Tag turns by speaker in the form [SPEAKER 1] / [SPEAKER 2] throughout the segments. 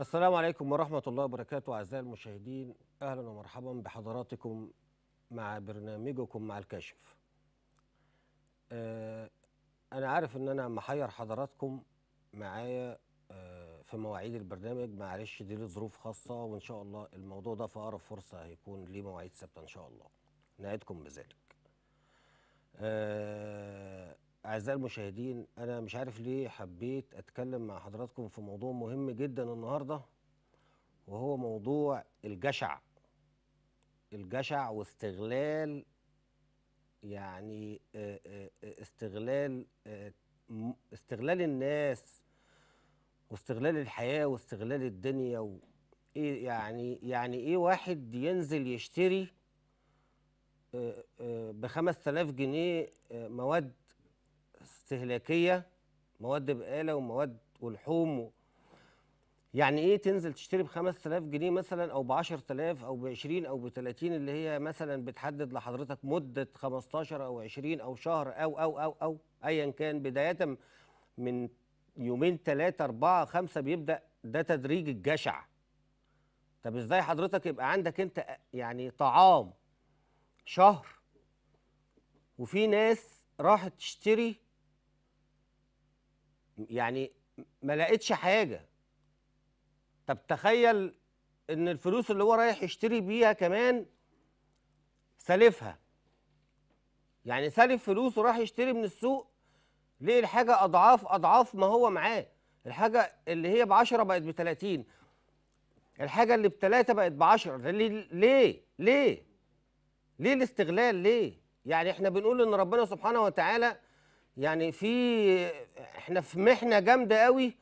[SPEAKER 1] السلام عليكم ورحمة الله وبركاته أعزائي المشاهدين أهلا ومرحبا بحضراتكم مع برنامجكم مع الكاشف آه، أنا عارف إن أنا محير حضراتكم معايا آه، في مواعيد البرنامج معلش دي لظروف خاصة وإن شاء الله الموضوع ده في أقرب فرصة هيكون ليه مواعيد ثابتة إن شاء الله نعدكم بذلك آه أعزائي المشاهدين أنا مش عارف ليه حبيت أتكلم مع حضراتكم في موضوع مهم جدا النهاردة وهو موضوع الجشع الجشع واستغلال يعني آه، آه، آه، استغلال استغلال الناس واستغلال الحياة واستغلال الدنيا و إيه يعني يعني إيه واحد ينزل يشتري ب 5000 جنيه مواد استهلاكيه مواد بقاله ومواد ولحوم و... يعني ايه تنزل تشتري ب 5000 جنيه مثلا او ب 10000 او ب 20 او ب 30 اللي هي مثلا بتحدد لحضرتك مده 15 او 20 او شهر او او او او ايا كان بدايه من يومين ثلاثه اربعه خمسه بيبدا ده تدريج الجشع طب ازاي حضرتك يبقى عندك انت يعني طعام شهر وفي ناس راحت تشتري يعني ما لقيتش حاجه طب تخيل ان الفلوس اللي هو رايح يشتري بيها كمان سالفها يعني سالف فلوس وراح يشتري من السوق ليه الحاجه اضعاف اضعاف ما هو معاه الحاجه اللي هي ب 10 بقت ب 30 الحاجه اللي بتلاتة بقت ب 10 ليه ليه ليه ليه الاستغلال ليه يعني احنا بنقول ان ربنا سبحانه وتعالى يعني في احنا في محنه جامده قوي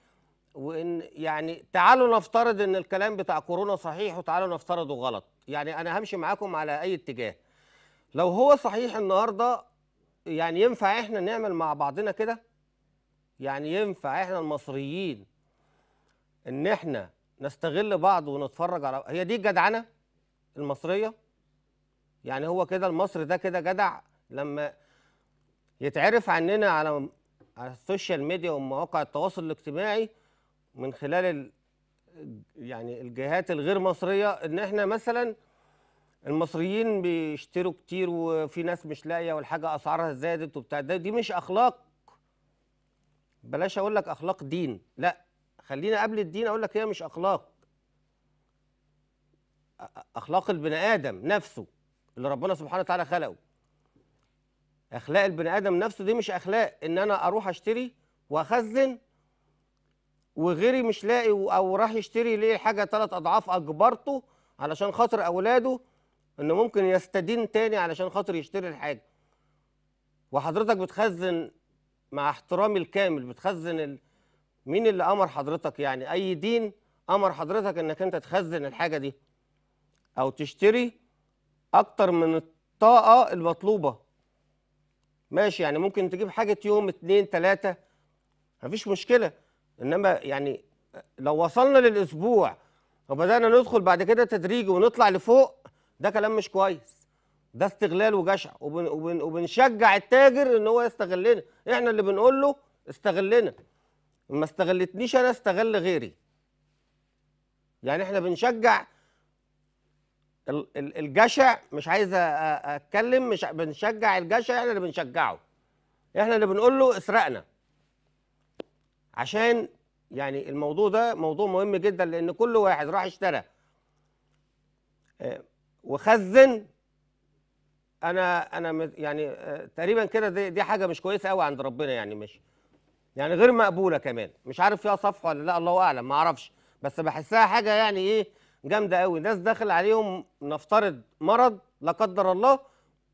[SPEAKER 1] وان يعني تعالوا نفترض ان الكلام بتاع كورونا صحيح وتعالوا نفترضه غلط يعني انا همشي معاكم على اي اتجاه لو هو صحيح النهارده يعني ينفع احنا نعمل مع بعضنا كده يعني ينفع احنا المصريين ان احنا نستغل بعض ونتفرج على هي دي الجدعنه المصريه يعني هو كده المصري ده كده جدع لما يتعرف عننا على على السوشيال ميديا ومواقع التواصل الاجتماعي من خلال ال يعني الجهات الغير مصريه ان احنا مثلا المصريين بيشتروا كتير وفي ناس مش لاقيه والحاجه اسعارها زادت وبتاع ده دي مش اخلاق بلاش اقول لك اخلاق دين لا خلينا قبل الدين اقول لك هي مش اخلاق اخلاق البني ادم نفسه اللي ربنا سبحانه وتعالى خلقه اخلاق البني ادم نفسه دي مش اخلاق ان انا اروح اشتري واخزن وغيري مش لاقي او راح يشتري ليه حاجه ثلاث اضعاف اجبرته علشان خاطر اولاده انه ممكن يستدين تاني علشان خاطر يشتري الحاجه وحضرتك بتخزن مع احترامي الكامل بتخزن ال... مين اللي امر حضرتك يعني اي دين امر حضرتك انك انت تخزن الحاجه دي او تشتري اكتر من الطاقه المطلوبه ماشي يعني ممكن تجيب حاجه يوم اتنين تلاته مفيش مشكله انما يعني لو وصلنا للاسبوع وبدانا ندخل بعد كده تدريجي ونطلع لفوق ده كلام مش كويس ده استغلال وجشع وبن وبن وبنشجع التاجر ان هو يستغلنا احنا اللي بنقول له استغلنا ما استغلتنيش انا استغل غيري يعني احنا بنشجع الجشع مش عايز اتكلم مش بنشجع الجشع احنا اللي بنشجعه احنا اللي بنقول له اسرقنا عشان يعني الموضوع ده موضوع مهم جدا لان كل واحد راح اشترى وخزن انا انا يعني تقريبا كده دي, دي حاجه مش كويسه قوي عند ربنا يعني مش يعني غير مقبوله كمان مش عارف فيها صفحه ولا لا الله اعلم ما اعرفش بس بحسها حاجه يعني ايه جامده قوي ناس داخل عليهم نفترض مرض لا قدر الله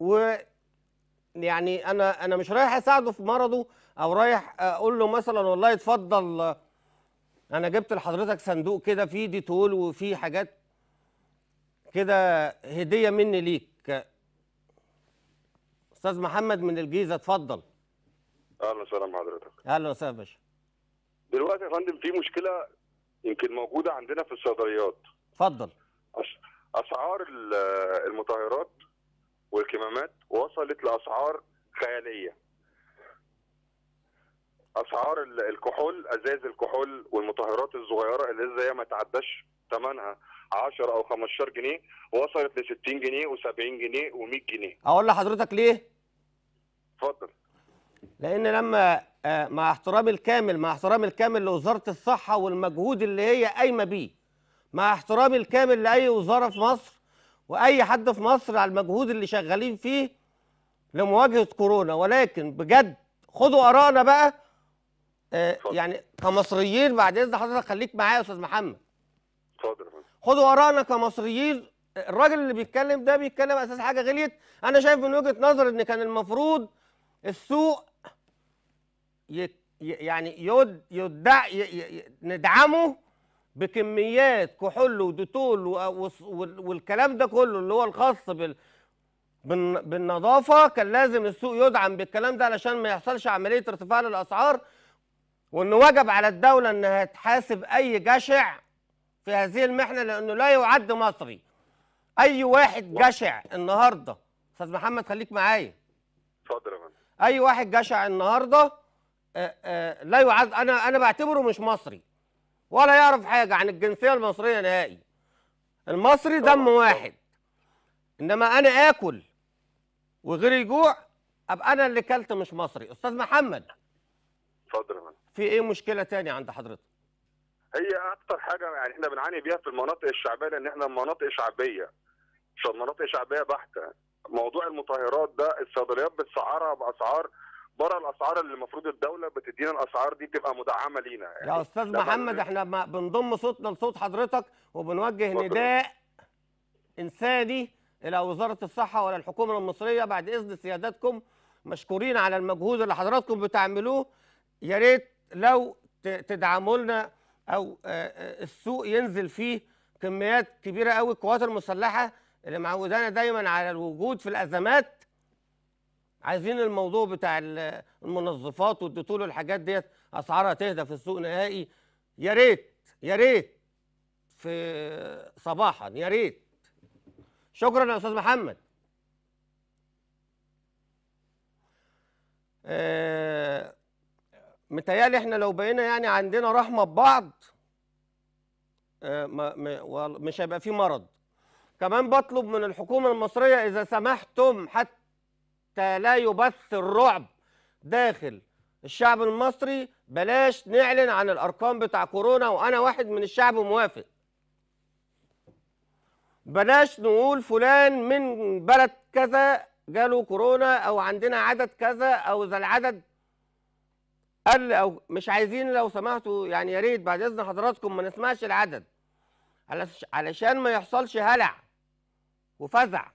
[SPEAKER 1] و يعني انا انا مش رايح اساعده في مرضه او رايح اقول له مثلا والله اتفضل انا جبت لحضرتك صندوق كده فيه ديتول وفيه حاجات كده هديه مني ليك استاذ محمد من الجيزه اتفضل اهلا وسهلا بحضرتك اهلا وسهلا يا باشا دلوقتي يا فندم في مشكله يمكن موجوده عندنا في الصيدليات اتفضل اسعار المطهرات والكمامات وصلت لاسعار خياليه اسعار الكحول ازاز الكحول والمطهرات الصغيره اللي زي ما تعداش ثمنها 10 او 15 جنيه وصلت ل 60 جنيه و70 جنيه و100 جنيه اقول لحضرتك ليه اتفضل لان لما آه، مع احترامي الكامل مع احترامي الكامل لوزاره الصحه والمجهود اللي هي قايمه بيه مع احترامي الكامل لاي وزاره في مصر واي حد في مصر على المجهود اللي شغالين فيه لمواجهه كورونا ولكن بجد خدوا ارائنا بقى آه، يعني كمصريين بعد اذن حضرتك خليك معايا يا استاذ محمد خدوا ارائنا كمصريين الراجل اللي بيتكلم ده بيتكلم اساس حاجه غليت انا شايف من وجهه نظر ان كان المفروض السوق يعني يد... يدع ي... ي... ندعمه بكميات كحول وديتول والكلام ده كله اللي هو الخاص بال بالنظافه كان لازم السوق يدعم بالكلام ده علشان ما يحصلش عمليه ارتفاع للاسعار وانه وجب على الدوله انها تحاسب اي جشع في هذه المحنه لانه لا يعد مصري اي واحد جشع النهارده استاذ محمد خليك معايا اتفضل يا فندم اي واحد جشع النهارده آه، آه، لا يعد انا انا بعتبره مش مصري ولا يعرف حاجه عن الجنسيه المصريه نهائي المصري دم واحد انما انا اكل وغير يجوع ابقى انا اللي كلت مش مصري استاذ محمد اتفضل يا في ايه مشكله تانية عند حضرتك هي اكتر حاجه يعني احنا بنعاني بيها في المناطق الشعبيه لان احنا مناطق شعبيه مش مناطق شعبيه بحته موضوع المطهرات ده الصيدليات بتسعرها باسعار بره الاسعار اللي المفروض الدوله بتدينا الاسعار دي بتبقى مدعمه لينا يعني يا استاذ محمد احنا بنضم صوتنا لصوت حضرتك وبنوجه نداء انساني الى وزاره الصحه ولا الحكومه المصريه بعد اذن سيادتكم مشكورين على المجهود اللي حضراتكم بتعملوه يا ريت لو تدعموا لنا او آه، آه، السوق ينزل فيه كميات كبيره قوي القوات المسلحه اللي معودانا دايما على الوجود في الازمات عايزين الموضوع بتاع المنظفات والديتول والحاجات ديت اسعارها تهدى في السوق نهائي يا ريت يا ريت في صباحا يا ريت شكرا يا استاذ محمد ااا آه، متهيألي احنا لو بقينا يعني عندنا رحمه ببعض آه، مش هيبقى في مرض كمان بطلب من الحكومه المصريه اذا سمحتم حتى حتى لا يبث الرعب داخل الشعب المصري بلاش نعلن عن الارقام بتاع كورونا وانا واحد من الشعب موافق بلاش نقول فلان من بلد كذا جاله كورونا او عندنا عدد كذا او ذا العدد قل او مش عايزين لو سمحتوا يعني يا ريت بعد اذن حضراتكم ما نسمعش العدد علشان ما يحصلش هلع وفزع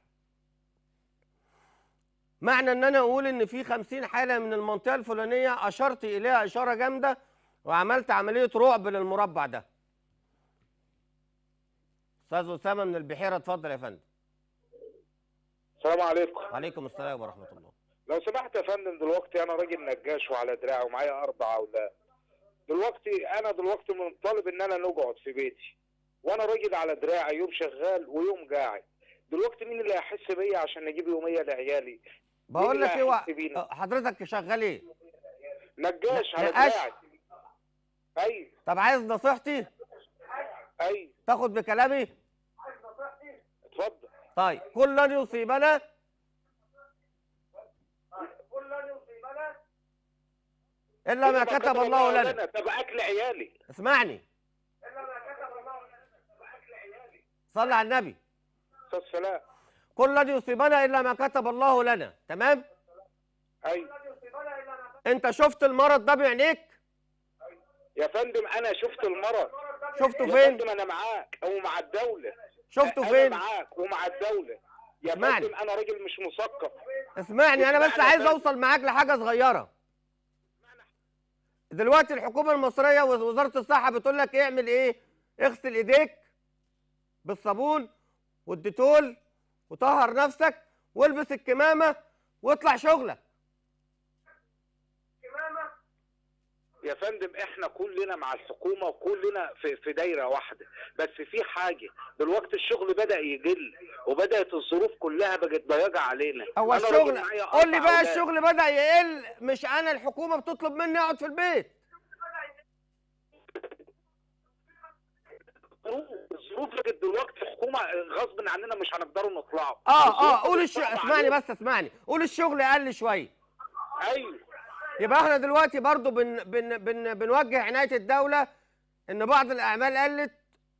[SPEAKER 1] معنى ان انا اقول ان في 50 حاله من المنطقه الفلانيه اشرت اليها اشاره جامده وعملت عمليه رعب للمربع ده استاذ اسامه من البحيره اتفضل يا فندم السلام عليكم وعليكم السلام ورحمه الله لو سمحت يا فندم دلوقتي انا راجل نجاش وعلى دراعي ومعايا اربع اولاد دلوقتي انا دلوقتي طالب ان انا نقعد في بيتي وانا راجل على دراعي يوم شغال ويوم قاعد دلوقتي مين اللي هيحس بيا عشان اجيب يوميه لعيالي
[SPEAKER 2] بقول لك ايه أه،
[SPEAKER 1] حضرتك شغال ايه؟ نجاش على دراعي ايوه طب عايز نصيحتي؟ ايوه تاخد بكلامي؟ عايز نصيحتي؟ اتفضل طيب كل لن يصيبنا كل لن يصيبنا الا ما كتب الله لنا طب اكل عيالي اسمعني الا ما كتب الله لنا طب اكل عيالي صلي على النبي استاذ سلام كل الذي يصيبنا الا ما كتب الله لنا تمام ايوه انت شفت المرض ده بعينيك يا فندم انا شفت المرض شفته فين يا فندم انا معاك او مع الدوله شفته فين انا معاك ومع الدوله يا اسمعني. فندم انا راجل مش مثقف اسمعني انا بس عايز اوصل معاك لحاجه صغيره دلوقتي الحكومه المصريه ووزاره الصحه بتقول لك اعمل ايه اغسل ايديك بالصابون والديتول وطهر نفسك والبس الكمامه واطلع شغلك يا فندم احنا كلنا مع الحكومه وكلنا في, في دايره واحده بس في حاجه دلوقتي الشغل بدا يقل وبدات الظروف كلها بقت ضيقه علينا هو الشغل قول لي بقى الشغل بدا يقل مش انا الحكومه بتطلب مني اقعد في البيت المفروض دلوقتي حكومه غصب عننا مش هنقدروا نطلعه اه اه قول الشغل اسمعني بس اسمعني قول الشغل قل شويه ايوه يبقى احنا دلوقتي برضو بن بن بن بنوجه عنايه الدوله ان بعض الاعمال قلت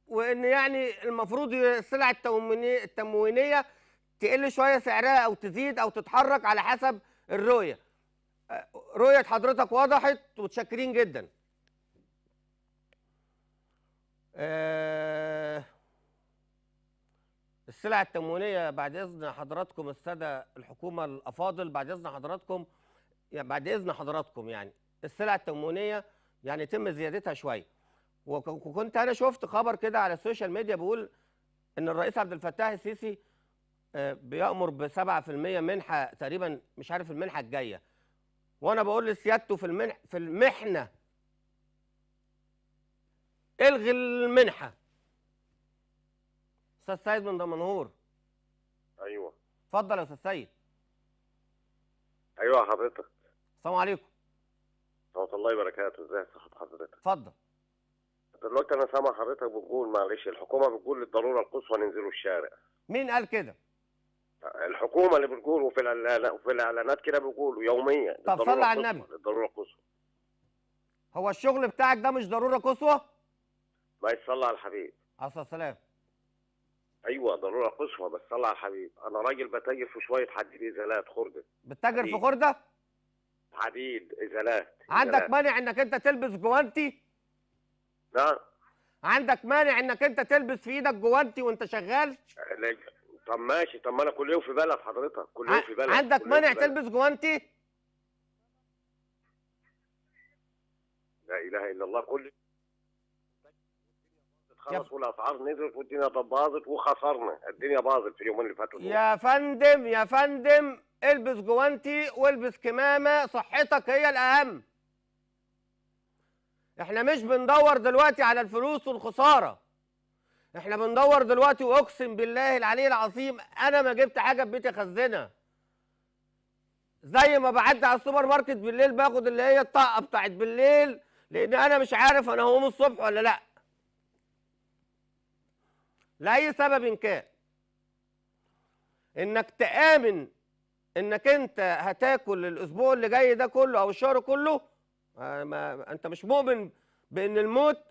[SPEAKER 1] وان يعني المفروض السلع التموينيه التموينيه تقل شويه سعرها او تزيد او تتحرك على حسب الرؤيه آه، رؤيه حضرتك وضحت وتشكرين جدا آه، السلع التموينيه بعد اذن حضراتكم الساده الحكومه الافاضل بعد اذن حضراتكم يعني بعد اذن حضراتكم يعني السلع التموينيه يعني تم زيادتها شويه وكنت انا شفت خبر كده على السوشيال ميديا بيقول ان الرئيس عبد الفتاح السيسي آه، بيامر ب 7% منحه تقريبا مش عارف المنحه الجايه وانا بقول لسيادته في المنح في المحنه الغي المنحه استاذ سيد من دمنهور ايوه اتفضل يا استاذ سيد ايوه حضرتك السلام عليكم ورحمه الله وبركاته ازاي صحه حضرتك اتفضل دلوقتي انا سامع حضرتك بتقول معلش الحكومه بتقول للضروره القصوى ننزلوا الشارع مين قال كده الحكومه اللي بتقول وفي وفي الاعلانات كده بيقولوا يوميا طب صلي على النبي للضروره القصوى هو الشغل بتاعك ده مش ضروره قصوى ما يصلى على الحبيب عصا السلام ايوه ضروره قصوى بس صلى على الحبيب انا راجل بتاجر في شويه حديد ازالات خرده بتتاجر في خرده حديد ازالات عندك مانع انك انت تلبس جوانتي لا عندك مانع انك انت تلبس في ايدك جوانتي وانت شغال طب ماشي طب ما انا كل يوم في بلد حضرتك كل يوم في بلد عندك مانع تلبس جوانتي لا اله الا الله كل خلاص والاسعار نزلت والدنيا باظت وخسرنا الدنيا باظت في اليومين اللي فاتوا يا فندم يا فندم البس جوانتي والبس كمامه صحتك هي الاهم احنا مش بندور دلوقتي على الفلوس والخساره احنا بندور دلوقتي واقسم بالله العلي العظيم انا ما جبت حاجه في بيتي اخزنها زي ما بعدي على السوبر ماركت بالليل باخد اللي هي الطاقه بتاعت بالليل لان انا مش عارف انا هقوم الصبح ولا لا لاي سبب كان انك تامن انك انت هتاكل الاسبوع اللي جاي ده كله او الشهر كله آه، ما انت مش مؤمن بان الموت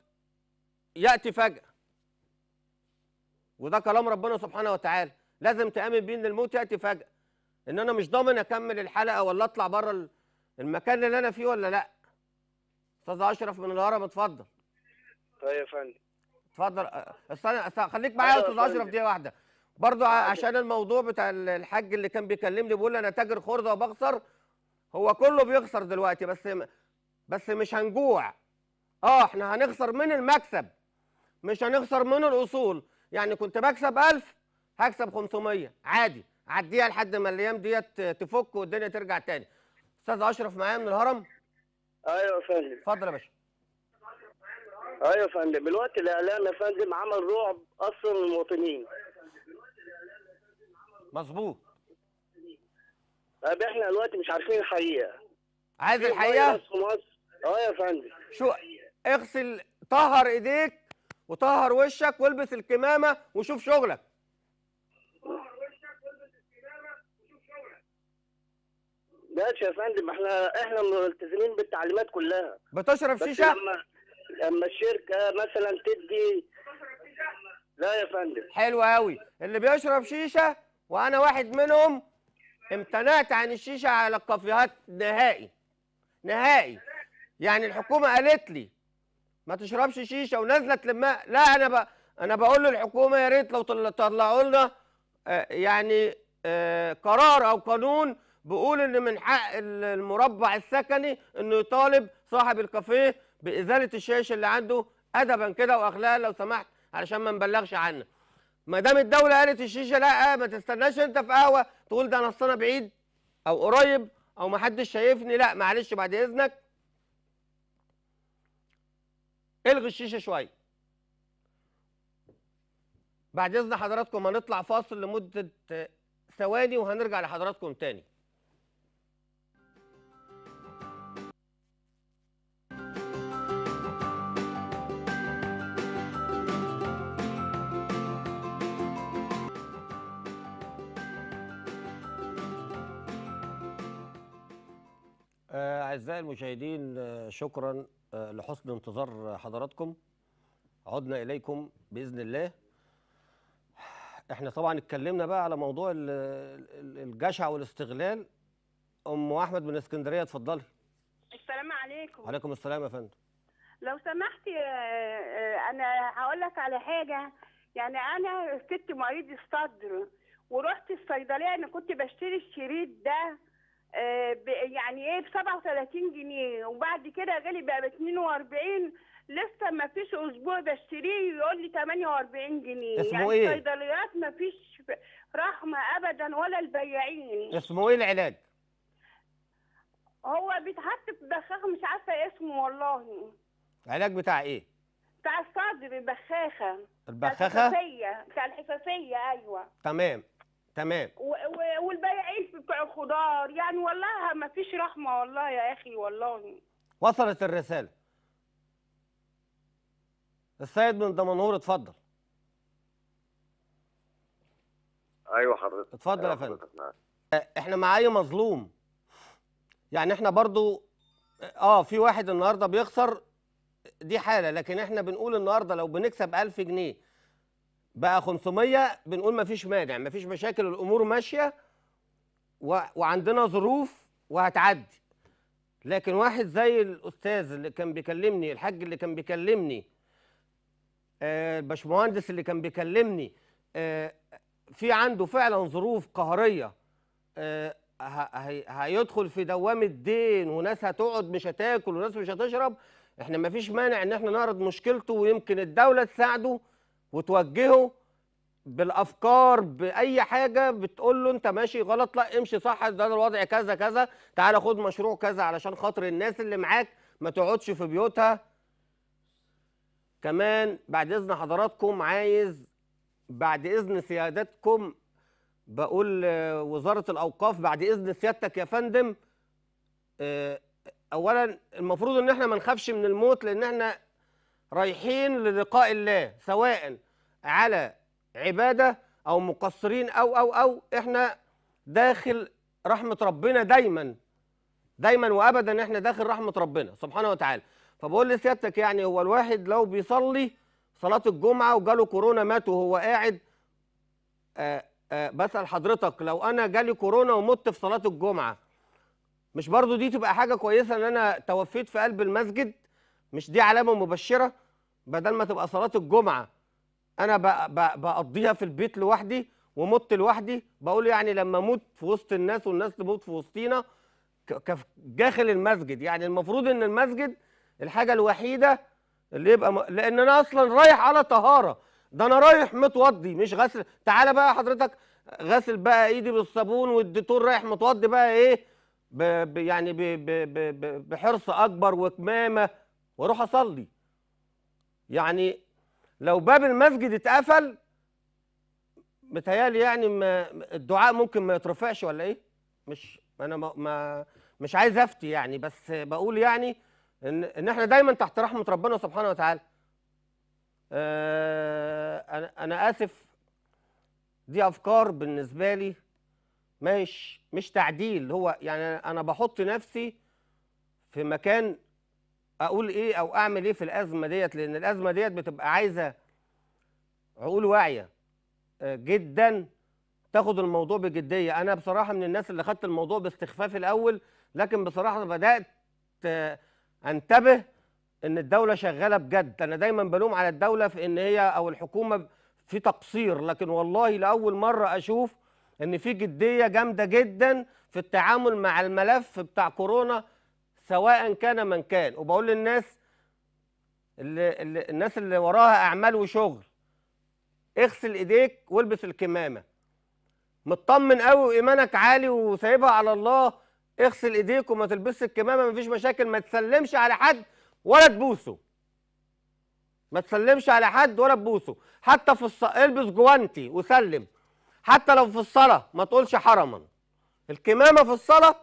[SPEAKER 1] ياتي فجاه وده كلام ربنا سبحانه وتعالى لازم تامن بيه ان الموت ياتي فجاه ان انا مش ضامن اكمل الحلقه ولا اطلع بره المكان اللي انا فيه ولا لا استاذ اشرف من الهرم اتفضل طيب يا فندم اتفضل أه، استنى خليك معايا يا أيوة، استاذ اشرف دقيقه واحده برضو عشان الموضوع بتاع الحاج اللي كان بيكلمني بيقول انا تاجر خرده وبخسر هو كله بيخسر دلوقتي بس بس مش هنجوع اه احنا هنخسر من المكسب مش هنخسر من الاصول يعني كنت بكسب 1000 هكسب 500 عادي عديها لحد ما الايام ديت تفك والدنيا ترجع تاني استاذ اشرف معايا من الهرم ايوه يا فندم اتفضل يا باشا ايوه يا فندم الوقت الاعلام يا فندم عمل رعب اصلا للمواطنين مظبوط طب احنا دلوقتي مش عارفين الحقيقه عايز الحقيقه اه يا فندم شو اغسل طهر ايديك وطهر وشك والبس الكمامه وشوف شغلك ماشي يا فندم احنا احنا ملتزمين بالتعليمات كلها بتشرب شيشه؟ لما لما الشركه مثلا تدي لا يا فندم حلو قوي اللي بيشرب شيشه وانا واحد منهم امتنعت عن الشيشه على الكافيهات نهائي نهائي يعني الحكومه قالت لي ما تشربش شيشه ونزلت لما لا انا ب... انا بقول للحكومه يا ريت لو طلعوا لنا آه، يعني آه، قرار او قانون بيقول ان من حق المربع السكني انه يطالب صاحب الكافيه بازاله الشاشه اللي عنده ادبا كده واخلاقا لو سمحت علشان ما نبلغش عنه ما دام الدوله قالت الشيشه لا آه، ما تستناش انت في قهوه تقول ده انا اصل بعيد او قريب او ما حدش شايفني لا معلش بعد اذنك الغي الشيشه شويه بعد اذن حضراتكم هنطلع فاصل لمده ثواني وهنرجع لحضراتكم تاني آه، أعزائي المشاهدين آه، شكرا آه، لحسن انتظار حضراتكم عدنا إليكم بإذن الله احنا طبعا اتكلمنا بقى على موضوع الجشع والاستغلال أم أحمد من اسكندرية اتفضلي السلام عليكم وعليكم السلام يا فندم لو سمحتي أنا هقول لك على حاجة يعني أنا كنت مريض الصدر ورحت الصيدلية أنا كنت بشتري الشريط ده آه، يعني ايه ب 37 جنيه وبعد كده غلي بقى ب 42 لسه ما فيش اسبوع بشتريه يقول لي 48 جنيه اسمه يعني ايه؟ الصيدليات ما فيش رحمه ابدا ولا البياعين اسمه ايه العلاج؟ هو بيتحط في بخاخه مش عارفه اسمه والله علاج بتاع ايه؟ بتاع الصدر بخاخه البخاخه؟ بتاع الحساسيه بتاع الحساسيه ايوه تمام تمام والبياعين بتوع الخضار يعني والله ما فيش رحمه والله يا اخي والله وصلت الرساله السيد من دمنهور اتفضل ايوه حضرتك اتفضل يا أيوة فندم آه، احنا مع اي مظلوم يعني احنا برضو اه في واحد النهارده بيخسر دي حاله لكن احنا بنقول النهارده لو بنكسب 1000 جنيه بقى 500 بنقول مفيش مانع مفيش مشاكل الامور ماشيه و... وعندنا ظروف وهتعدي لكن واحد زي الاستاذ اللي كان بيكلمني الحاج اللي كان بيكلمني آه، الباشمهندس اللي كان بيكلمني آه، في عنده فعلا ظروف قهريه آه، هيدخل في دوامه دين وناس هتقعد مش هتاكل وناس مش هتشرب احنا مفيش مانع ان احنا نعرض مشكلته ويمكن الدوله تساعده وتوجهه بالافكار باي حاجه بتقول له انت ماشي غلط لا امشي صح ده الوضع كذا كذا تعالى خد مشروع كذا علشان خاطر الناس اللي معاك ما تقعدش في بيوتها كمان بعد اذن حضراتكم عايز بعد اذن سيادتكم بقول وزاره الاوقاف بعد اذن سيادتك يا فندم آه، اولا المفروض ان احنا ما نخافش من الموت لان احنا رايحين للقاء الله سواء على عباده او مقصرين او او او احنا داخل رحمه ربنا دايما دايما وابدا احنا داخل رحمه ربنا سبحانه وتعالى فبقول لسيادتك يعني هو الواحد لو بيصلي صلاه الجمعه وجاله كورونا مات وهو قاعد آآ آه، آآ آه، بسال حضرتك لو انا جالي كورونا ومت في صلاه الجمعه مش برضو دي تبقى حاجه كويسه ان انا توفيت في قلب المسجد مش دي علامه مبشره بدل ما تبقى صلاه الجمعه انا بقضيها في البيت لوحدي ومت لوحدي بقول يعني لما اموت في وسط الناس والناس تموت في وسطينا داخل المسجد يعني المفروض ان المسجد الحاجه الوحيده اللي يبقى م... لان انا اصلا رايح على طهاره ده انا رايح متوضي مش غسل تعالى بقى حضرتك غسل بقى ايدي بالصابون والديتور رايح متوضي بقى ايه ب... ب... يعني ب... ب... ب... بحرص اكبر وكمامه واروح اصلي يعني لو باب المسجد اتقفل متهيالي يعني ما الدعاء ممكن ما يترفعش ولا ايه مش انا ما, ما مش عايز افتي يعني بس بقول يعني ان ان احنا دايما تحت رحمه ربنا سبحانه وتعالى آه، انا انا اسف دي افكار بالنسبه لي مش مش تعديل هو يعني انا بحط نفسي في مكان اقول ايه او اعمل ايه في الازمه ديت لان الازمه ديت بتبقى عايزه عقول واعيه آه، جدا تاخد الموضوع بجديه انا بصراحه من الناس اللي خدت الموضوع باستخفاف الاول لكن بصراحه بدات آه، انتبه ان الدوله شغاله بجد انا دايما بلوم على الدوله في ان هي او الحكومه في تقصير لكن والله لاول مره اشوف ان في جديه جامده جدا في التعامل مع الملف بتاع كورونا سواء كان من كان وبقول للناس اللي اللي الناس اللي وراها اعمال وشغل اغسل ايديك والبس الكمامه مطمن قوي وايمانك عالي وسايبها على الله اغسل ايديك وما تلبسش الكمامه مفيش مشاكل ما تسلمش على حد ولا تبوسه ما تسلمش على حد ولا تبوسه حتى في الص... البس جوانتي وسلم حتى لو في الصلاه ما تقولش حرما الكمامه في الصلاه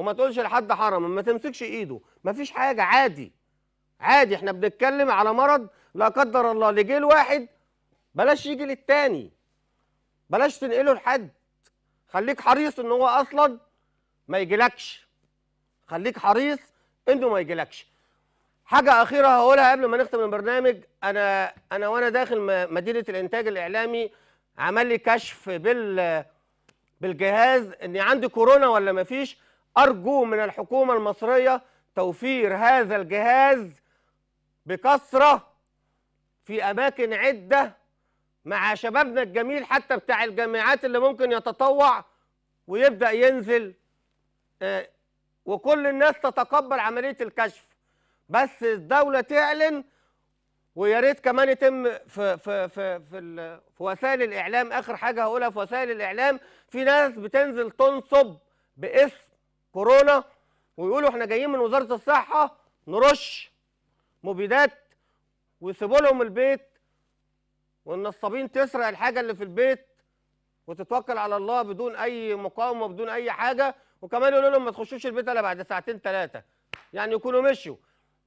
[SPEAKER 1] وما تقولش لحد حرام ما تمسكش ايده ما فيش حاجه عادي عادي احنا بنتكلم على مرض لا قدر الله اللي جه لواحد بلاش يجي للتاني بلاش تنقله لحد خليك حريص ان هو اصلا ما يجيلكش خليك حريص انه ما يجيلكش حاجه اخيره هقولها قبل ما نختم البرنامج انا انا وانا داخل مدينه الانتاج الاعلامي عمل لي كشف بال بالجهاز اني عندي كورونا ولا ما فيش أرجو من الحكومة المصرية توفير هذا الجهاز بكثرة في أماكن عدة مع شبابنا الجميل حتى بتاع الجامعات اللي ممكن يتطوع ويبدأ ينزل آه، وكل الناس تتقبل عملية الكشف بس الدولة تعلن ويا ريت كمان يتم في في في في, في وسائل الاعلام اخر حاجه هقولها في وسائل الاعلام في ناس بتنزل تنصب باسم كورونا ويقولوا احنا جايين من وزاره الصحه نرش مبيدات ويسيبوا لهم البيت والنصابين تسرق الحاجه اللي في البيت وتتوكل على الله بدون اي مقاومه بدون اي حاجه وكمان يقولوا لهم ما تخشوش البيت الا بعد ساعتين ثلاثه يعني يكونوا مشوا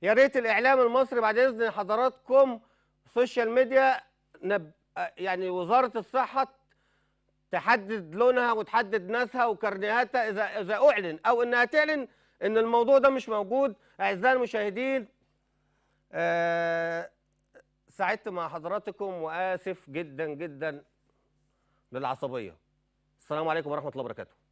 [SPEAKER 1] يا ريت الاعلام المصري بعد اذن حضراتكم السوشيال ميديا نب... يعني وزاره الصحه تحدد لونها وتحدد ناسها وكرنيهاتها اذا اذا اعلن او انها تعلن ان الموضوع ده مش موجود اعزائي المشاهدين أه سعدت مع حضراتكم واسف جدا جدا للعصبيه السلام عليكم ورحمه الله وبركاته